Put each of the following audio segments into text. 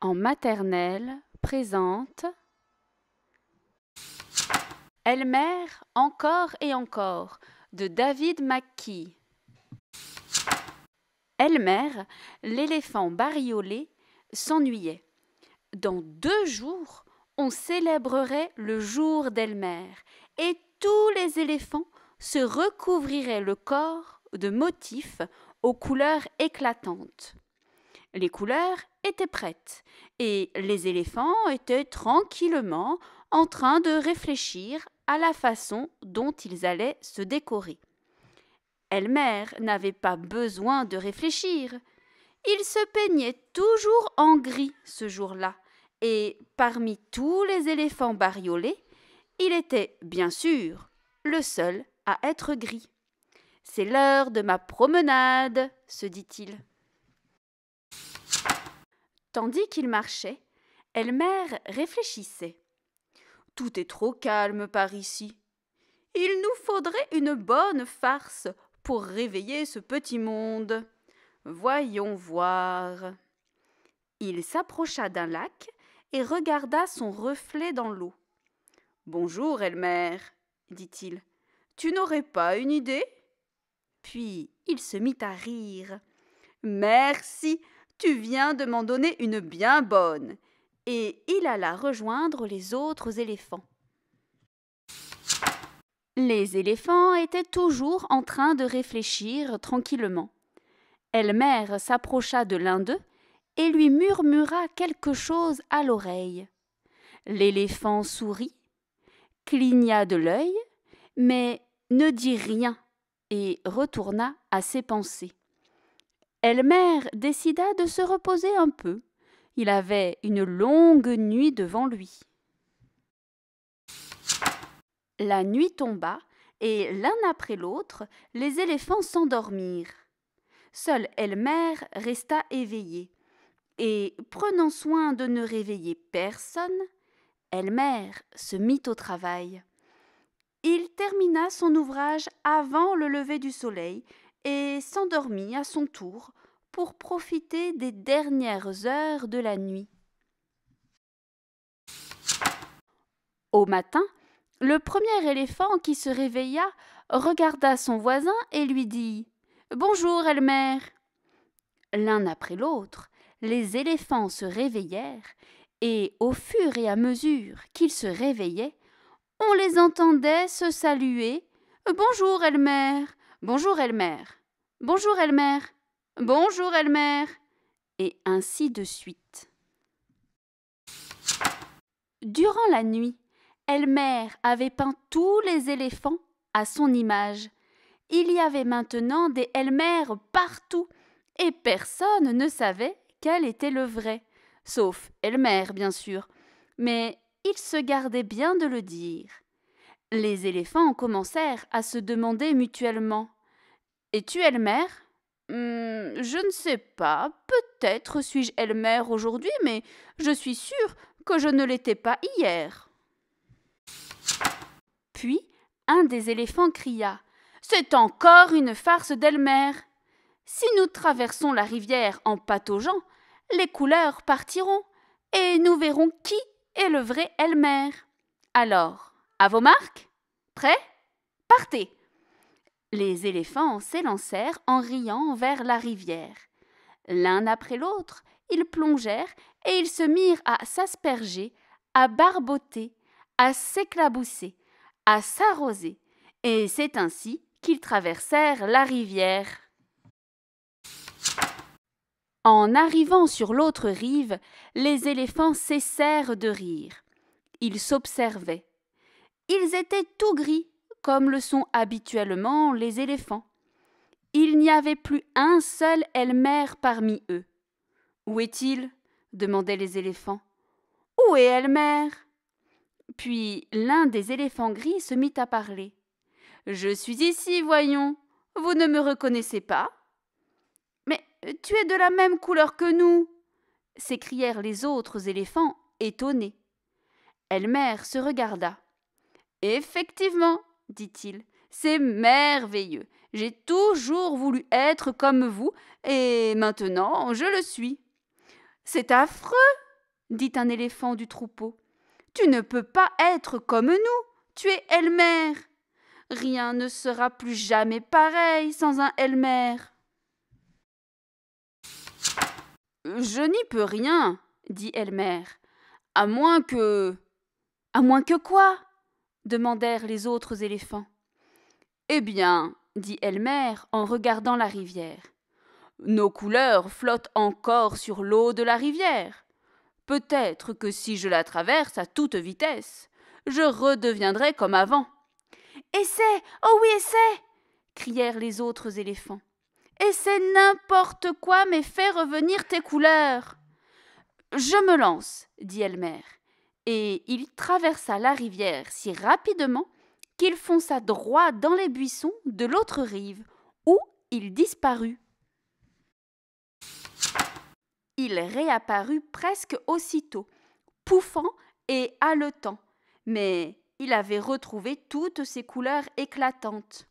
en maternelle présente Elmer encore et encore de David McKee. Elmer, l'éléphant bariolé, s'ennuyait. Dans deux jours, on célébrerait le jour d'Elmer et tous les éléphants se recouvriraient le corps de motifs aux couleurs éclatantes. Les couleurs étaient prêtes et les éléphants étaient tranquillement en train de réfléchir à la façon dont ils allaient se décorer. Elmer n'avait pas besoin de réfléchir. Il se peignait toujours en gris ce jour-là, et parmi tous les éléphants bariolés, il était, bien sûr, le seul à être gris. C'est l'heure de ma promenade, se dit-il. Tandis qu'il marchait, Elmer réfléchissait. Tout est trop calme par ici. Il nous faudrait une bonne farce pour réveiller ce petit monde. Voyons voir. Il s'approcha d'un lac et regarda son reflet dans l'eau. Bonjour, Elmer, dit-il. Tu n'aurais pas une idée Puis il se mit à rire. Merci, tu viens de m'en donner une bien bonne. Et il alla rejoindre les autres éléphants. Les éléphants étaient toujours en train de réfléchir tranquillement. Elmer s'approcha de l'un d'eux et lui murmura quelque chose à l'oreille. L'éléphant sourit, cligna de l'œil, mais ne dit rien et retourna à ses pensées. Elmer décida de se reposer un peu. Il avait une longue nuit devant lui. La nuit tomba, et l'un après l'autre, les éléphants s'endormirent. Seul Elmer resta éveillé, et prenant soin de ne réveiller personne, Elmer se mit au travail. Il termina son ouvrage avant le lever du soleil et s'endormit à son tour pour profiter des dernières heures de la nuit. Au matin, le premier éléphant qui se réveilla regarda son voisin et lui dit Bonjour, Elmer. L'un après l'autre, les éléphants se réveillèrent, et au fur et à mesure qu'ils se réveillaient, on les entendait se saluer Bonjour, Elmer. Bonjour, Elmer. Bonjour, Elmer. Bonjour, Elmer. Et ainsi de suite. Durant la nuit, Elmer avait peint tous les éléphants à son image. Il y avait maintenant des Elmer partout et personne ne savait quel était le vrai, sauf Elmer, bien sûr. Mais il se gardait bien de le dire. Les éléphants commencèrent à se demander mutuellement Es-tu Elmer hmm, Je ne sais pas, peut-être suis-je Elmer aujourd'hui, mais je suis sûr que je ne l'étais pas hier. Puis, un des éléphants cria C'est encore une farce d'Elmer Si nous traversons la rivière en pataugeant, les couleurs partiront et nous verrons qui est le vrai Elmer. Alors, à vos marques Prêt Partez Les éléphants s'élancèrent en riant vers la rivière. L'un après l'autre, ils plongèrent et ils se mirent à s'asperger, à barboter, à s'éclabousser, à s'arroser. Et c'est ainsi qu'ils traversèrent la rivière. En arrivant sur l'autre rive, les éléphants cessèrent de rire. Ils s'observaient, ils étaient tout gris, comme le sont habituellement les éléphants. Il n'y avait plus un seul Elmer parmi eux. Où est-il demandaient les éléphants. Où est Elmer Puis l'un des éléphants gris se mit à parler. Je suis ici, voyons. Vous ne me reconnaissez pas Mais tu es de la même couleur que nous s'écrièrent les autres éléphants étonnés. Elmer se regarda. Effectivement, dit-il, c'est merveilleux. J'ai toujours voulu être comme vous, et maintenant je le suis. C'est affreux, dit un éléphant du troupeau. Tu ne peux pas être comme nous, tu es Elmer. Rien ne sera plus jamais pareil sans un Elmer. Je n'y peux rien, dit Elmer, à moins que. À moins que quoi demandèrent les autres éléphants. Eh bien, dit Elmer en regardant la rivière, nos couleurs flottent encore sur l'eau de la rivière. Peut-être que si je la traverse à toute vitesse, je redeviendrai comme avant. Essaie Oh oui, essaie crièrent les autres éléphants. Essaie n'importe quoi, mais fais revenir tes couleurs. Je me lance, dit Elmer et il traversa la rivière si rapidement qu'il fonça droit dans les buissons de l'autre rive, où il disparut. Il réapparut presque aussitôt, pouffant et haletant, mais il avait retrouvé toutes ses couleurs éclatantes.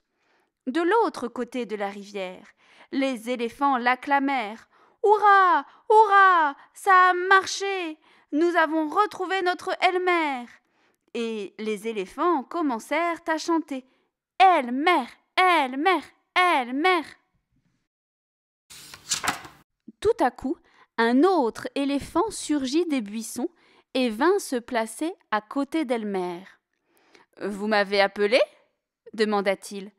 De l'autre côté de la rivière, les éléphants l'acclamèrent. Hurrah Hurrah Ça a marché nous avons retrouvé notre Elmer Et les éléphants commencèrent à chanter Elmer, Elmer, Elmer Tout à coup, un autre éléphant surgit des buissons et vint se placer à côté d'Elmer. Vous m'avez appelé demanda-t-il.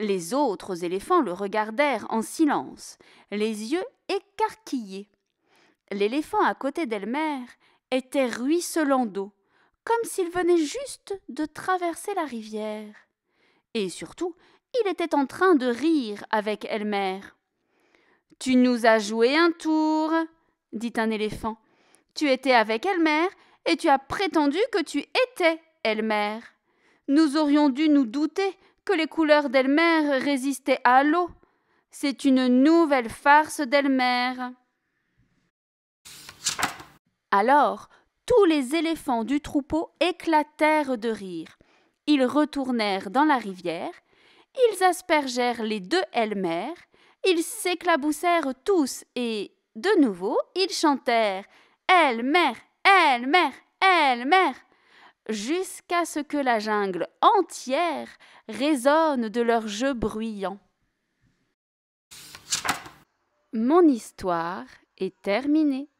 Les autres éléphants le regardèrent en silence, les yeux écarquillés l'éléphant à côté d'Elmer était ruisselant d'eau, comme s'il venait juste de traverser la rivière. Et surtout, il était en train de rire avec Elmer. Tu nous as joué un tour, dit un éléphant. Tu étais avec Elmer et tu as prétendu que tu étais Elmer. Nous aurions dû nous douter que les couleurs d'Elmer résistaient à l'eau. C'est une nouvelle farce d'Elmer. Alors tous les éléphants du troupeau éclatèrent de rire. Ils retournèrent dans la rivière, ils aspergèrent les deux mères, ils s'éclaboussèrent tous et, de nouveau, ils chantèrent Elmer, Elmer, Elmer jusqu'à ce que la jungle entière résonne de leurs jeu bruyants. Mon histoire est terminée.